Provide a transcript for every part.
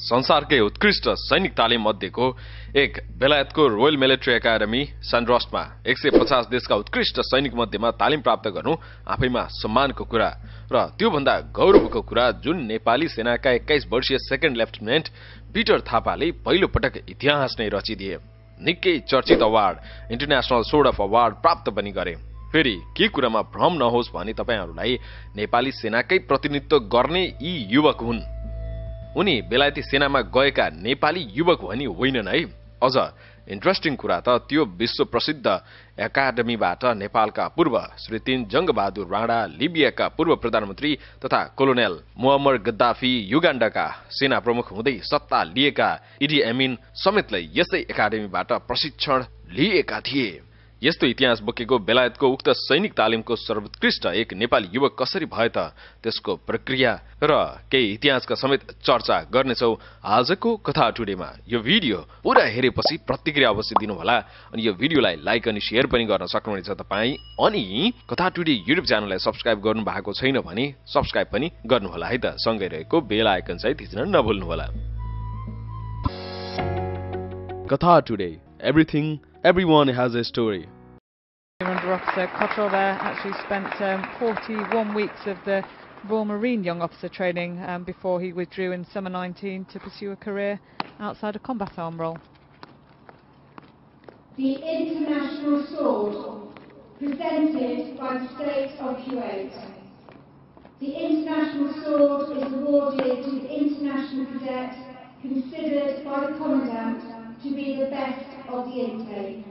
संसारकै उत्कृष्ट सैनिक तालिम मध्येको एक बेलायतको रोयल मिलिट्री एकाडेमी सनरस्टमा एक सय पचास देशका उत्कृष्ट सैनिक मध्येमा तालिम प्राप्त गर्नु आफैमा सम्मानको कुरा र त्योभन्दा गौरवको कुरा जुन नेपाली सेनाका एक्काइस वर्षीय सेकेन्ड लेफ्टिनेन्ट पिटर थापाले पहिलो पटक इतिहास नै रचिदिए निकै चर्चित award international sword of award प्राप्त पनि गरे फेरि के कुरामा भ्रम नहोस् भने तपाईँहरूलाई नेपाली सेनाकै प्रतिनिधित्व गर्ने यी युवक हुन् उनी बेलायती सेनामा गएका नेपाली युवक भनी होइनन् है अझ इन्ट्रेस्टिङ कुरा त त्यो विश्व प्रसिद्ध एकाडेमीबाट नेपालका पूर्व श्री तीन जङ्गबहादुर राणा लिबियाका पूर्व प्रधानमन्त्री तथा कोलोनेल मोहम्मद गद्दाफी युगाण्डका सेना प्रमुख हुँदै सत्ता लिएका इडी एमिन समेतलाई यसै एकाडेमीबाट प्रशिक्षण लिएका थिए यस्तो इतिहास बोकेको बेलायतको उक्त सैनिक तालिमको सर्वोत्कृष्ट एक नेपाली युवक कसरी भए त त्यसको प्रक्रिया र केही इतिहासका समेत चर्चा गर्नेछौ आजको कथा टुडेमा यो भिडियो पुरा हेरेपछि प्रतिक्रिया अवश्य दिनुहोला अनि यो भिडियोलाई लाइक अनि सेयर पनि गर्न सक्नुहुनेछ तपाईँ अनि कथा टुडे युट्युब च्यानललाई सब्सक्राइब गर्नु भएको छैन भने सब्सक्राइब पनि गर्नुहोला है त सँगै रहेको बेल आइकन चाहिँ थिच्न नभुल्नुहोला कथा today everything everyone has a story. Under Officer there actually spent um, 41 weeks of the Royal Marine Young Officer training um, before he withdrew in summer 19 to pursue a career outside a combat arm role. The International Sword, presented by the State of Kuwait. The International Sword is awarded to the International Cadet considered by the Commandant to be the best of the intake.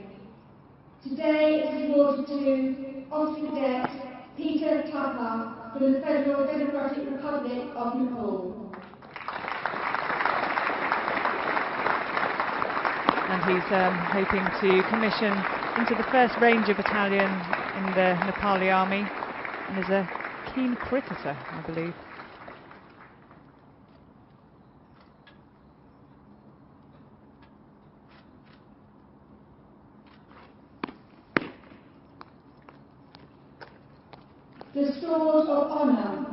Today is awarded to Oscar Cadet Peter Tucker from the Federal Democratic Republic of Nepal. And he's um, hoping to commission into the 1st Ranger Battalion in the Nepali Army and is a keen cricketer, I believe. the sword of honour.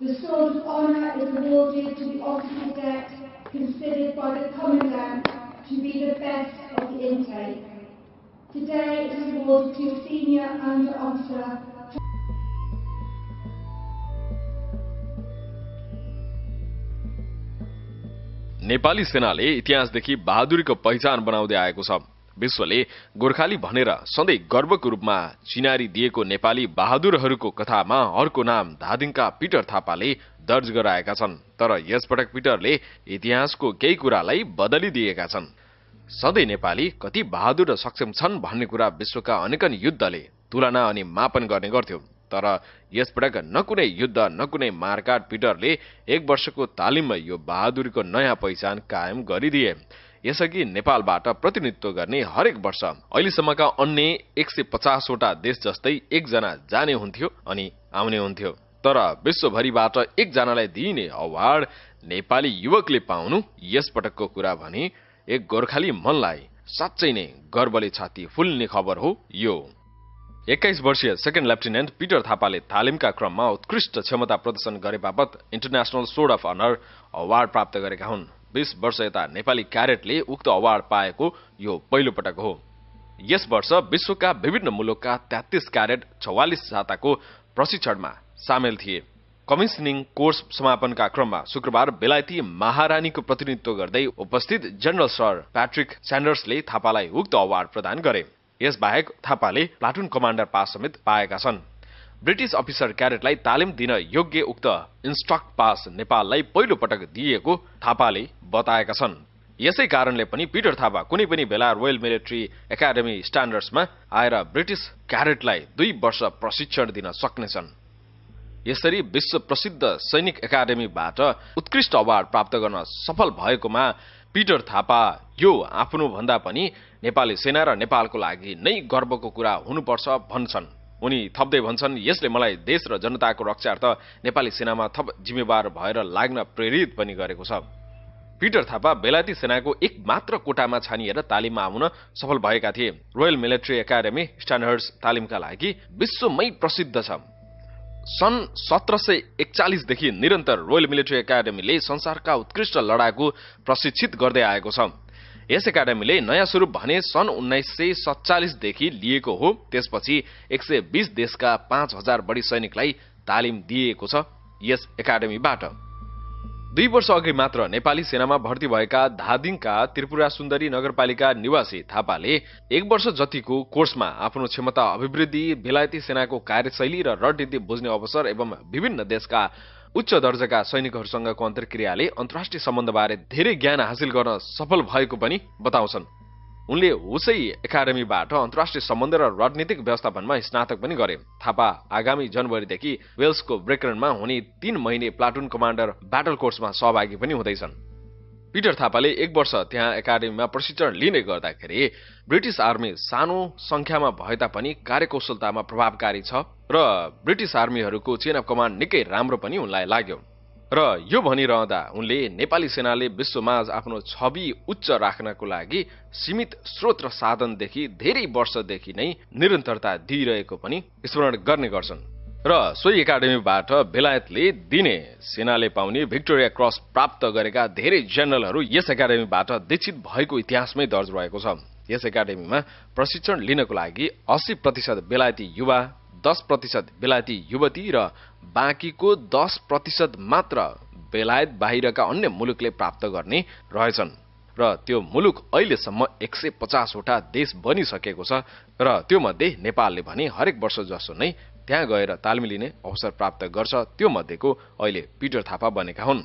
The sword of honour is awarded to the officer's debt considered by the Commandant to be the best of the intake. Today it is awarded to Senior Under Officer Nepali सेनाले इतिहासदेखि बहादुरीको पहिचान बनाउँदै आएको छ विश्वले गोर्खाली भनेर सधैँ गर्वको रूपमा चिनारी दिएको नेपाली बहादुरहरूको कथामा अर्को नाम धादिङका पिटर थापाले दर्ज गराएका छन् तर यसपटक पिटरले इतिहासको केही कुरालाई बदलिदिएका छन् सधैँ नेपाली कति बहादुर र सक्षम छन् भन्ने कुरा विश्वका अनेकन युद्धले तुलना अनि मापन गर्ने गर्थ्यो तर यसपटक न कुनै युद्ध न कुनै मारकाट पिटरले एक वर्षको तालिममा यो बहादुरीको नयाँ पहिचान कायम गरिदिए यसअघि नेपालबाट प्रतिनिधित्व गर्ने हरेक वर्ष अहिलेसम्मका अन्य एक सय पचासवटा देश जस्तै एकजना जाने हुन्थ्यो अनि आउने हुन्थ्यो तर विश्वभरिबाट एकजनालाई दिइने अवार्ड नेपाली युवकले पाउनु यसपटकको कुरा भने एक गोर्खाली मनलाई साँच्चै नै गर्वले छाती फुल्ने खबर हो यो एक्काइस वर्षीय सेकेन्ड लेफ्टिनेन्ट पिटर थापाले तालिमका क्रममा उत्कृष्ट क्षमता प्रदर्शन गरे बापत international sword of honour award प्राप्त गरेका हुन् बीस वर्ष यता नेपाली क्यारेटले उक्त अवार्ड पाएको यो पहिलोपटक हो यस वर्ष विश्वका विभिन्न मुलुकका तेत्तिस क्यारेट छवालिस साताको प्रशिक्षणमा सामेल थिए कमिसनिङ कोर्स समापनका क्रममा शुक्रबार बेलायती महारानीको प्रतिनिधित्व गर्दै उपस्थित जनरल सर प्याट्रिक स्यान्डर्सले थापालाई उक्त अवार्ड प्रदान गरे यसबाहेक थापाले प्लाटुन कमान्डर पास समेत पाएका छन् ब्रिटिस अफिसर क्यारेटलाई तालिम दिन योग्य उक्त इन्स्ट्रक्ट पास नेपाललाई पहिलो पटक दिएको थापाले बताएका छन् यसै कारणले पनि पिटर थापा कुनै पनि बेला रोयल मिलिट्री एकाडेमी स्ट्यान्डर्ड्समा आएर ब्रिटिस क्यारेटलाई दुई वर्ष प्रशिक्षण दिन सक्नेछन् यसरी विश्व प्रसिद्ध सैनिक एकाडेमीबाट उत्कृष्ट अवार्ड प्राप्त गर्न सफल भएकोमा पिटर थापा यो भन्दा पनि नेपाली सेना र नेपालको लागि नै गर्वको कुरा हुनुपर्छ भन्छन् उनी थप्दै भन्छन् यसले मलाई देश र जनताको रक्षार्थ नेपाली सेनामा थप जिम्मेवार भएर लाग्न प्रेरित पनि गरेको छ पिटर थापा बेलायती सेनाको एक मात्र कोटामा छानिएर तालिममा आउन सफल भएका थिए रोयल मिलिट्री एकाडेमी स्ट्यान्डर्ड्स तालिमका लागि विश्वमै प्रसिद्ध छ सन् सत्र सय एकचालिसदेखि निरन्तर रोयल मिलिट्री एकाडेमीले संसारका उत्कृष्ट लडाकु प्रशिक्षित गर्दै आएको छ यस एकाडेमीले नयाँ स्वरूप भने सन् उन्नाइस सय सत्तालिसदेखि लिएको हो त्यसपछि एक सय बिस देशका पाँच हजार बढी सैनिकलाई तालिम दिएको छ यस एकाडेमीबाट दुई वर्ष अघि मात्र नेपाली सेनामा भर्ती भएका धादिङका त्रिपुरा सुन्दरी नगरपालिका निवासी थापाले एक वर्ष जतिको कोर्समा आफ्नो क्षमता अभिवृद्धि बेलायती सेनाको कार्यशैली र रणनीति बुझ्ने अवसर एवं विभिन्न देशका उच्च दर्जाका सैनिकहरूसँगको अन्तर्क्रियाले अन्तर्राष्ट्रिय सम्बन्धबारे धेरै ज्ञान हासिल गर्न सफल भएको पनि बताउँछन् उनले हुसै एकाडेमीबाट अन्तर्राष्ट्रिय सम्बन्ध र राजनीतिक व्यवस्थापनमा स्नातक पनि गरे थापा आगामी जनवरीदेखि वेल्सको ब्रेकरनमा हुने तीन महिने प्लाटुन कमान्डर ब्याटल कोर्समा सहभागी पनि हुँदैछन् पिटर थापाले एक वर्ष त्यहाँ एकाडेमीमा प्रशिक्षण लिने गर्दाखेरि ब्रिटिस आर्मी सानो संख्यामा भए तापनि कार्यकुशलतामा प्रभावकारी छ र ब्रिटिस आर्मीहरूको चेन अफ कमान्ड निकै राम्रो पनि उनलाई लाग्यो र यो भनिरहँदा उनले नेपाली सेनाले विश्वमाझ आफ्नो छवि उच्च राख्नको लागि सीमित स्रोत र साधनदेखि धेरै वर्षदेखि नै निरन्तरता दिइरहेको पनि स्मरण गर्ने गर्छन् र सोही एकाडेमीबाट बेलायतले दिने सेनाले पाउने भिक्टोरिया क्रस प्राप्त गरेका धेरै जनरलहरू यस एकाडेमीबाट दीक्षित भएको इतिहासमै दर्ज रहेको छ यस एकाडेमीमा प्रशिक्षण लिनको लागि अस्सी प्रतिशत बेलायती युवा दस प्रतिशत बेलायती युवती र बाँकीको दस प्रतिशत मात्र बेलायत बाहिरका अन्य मुलुकले प्राप्त गर्ने रहेछन् र त्यो मुलुक अहिलेसम्म एक सय पचासवटा देश बनिसकेको छ र त्योमध्ये नेपालले भने हरेक वर्ष जसो नै त्यहाँ गएर तालिम लिने अवसर प्राप्त गर्छ त्यो मध्येको अहिले पिटर थापा बनेका हुन्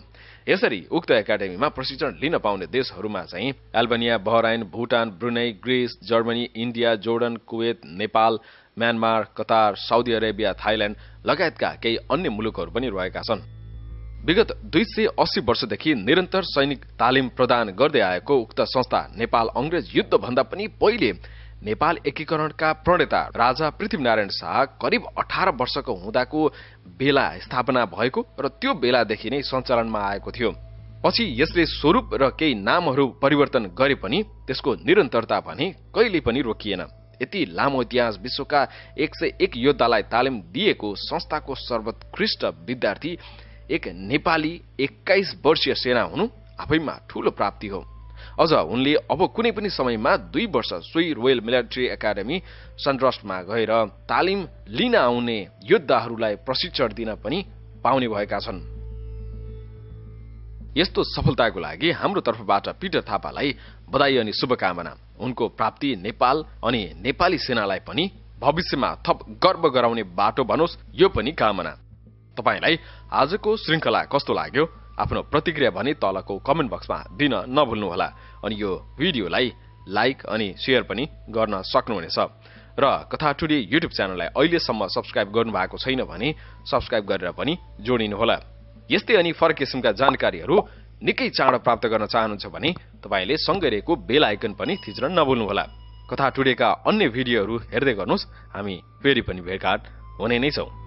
यसरी उक्त एकाडेमीमा प्रशिक्षण लिन पाउने देशहरूमा चाहिँ Albania Bahrain Bhutan Brunei Greece Germany India Jordan Kuwait Nepal Myanmar Qatar Saudi Arabia Thailand लगायतका केही अन्य मुलुकहरू पनि रहेका छन् विगत दुई सय अस्सी वर्षदेखि निरन्तर सैनिक तालिम प्रदान गर्दै आएको उक्त संस्था नेपाल अङ्ग्रेज युद्धभन्दा पनि पहिले नेपाल एकीकरणका प्रणेता राजा पृथ्वीनारायण शाह करिब अठार वर्षको हुँदाको बेला स्थापना भएको र त्यो बेलादेखि नै सञ्चालनमा आएको थियो पछि यसले स्वरूप र केही नामहरू परिवर्तन गरे पनि त्यसको निरन्तरता भने कहिले पनि रोकिएन यति लामो इतिहास विश्वका एक सय एक योद्धालाई तालिम दिएको संस्थाको सर्वोत्कृष्ट विद्यार्थी एक नेपाली एक्काइस वर्षीय सेना हुनु आफैमा ठूलो प्राप्ति हो अझ उनले अब कुनै पनि समयमा दुई वर्ष सोही रोयल मिलिट्री एकाडेमी सन्ट्रस्टमा गएर तालिम लिन आउने योद्धाहरूलाई प्रशिक्षण दिन पनि पाउने भएका छन् यस्तो सफलताको लागि हाम्रो तर्फबाट पिटर थापालाई बधाई अनि शुभकामना उनको प्राप्ति नेपाल अनि नेपाली सेनालाई पनि भविष्यमा थप गर्व गराउने बाटो बनोस् यो पनि कामना तपाईँलाई आजको श्रृङ्खला कस्तो लाग्यो आफ्नो प्रतिक्रिया भने तलको कमेन्ट बक्समा दिन नभुल्नुहोला अनि यो भिडियोलाई लाइक अनि सेयर पनि गर्न सक्नुहुनेछ र कथा टुडे युट्युब च्यानललाई अहिलेसम्म सब्सक्राइब गर्नुभएको छैन भने सब्सक्राइब गरेर पनि जोडिनुहोला यस्तै अनि फरक किसिमका जानकारीहरू निकै चाँडो प्राप्त गर्न चाहनुहुन्छ भने तपाईँले सँगै रहेको बेल आइकन पनि थिच्न नभुल्नुहोला कथा टुडेका अन्य भिडियोहरू हेर्दै गर्नुहोस् हामी फेरि पनि भेटघाट हुने नै छौँ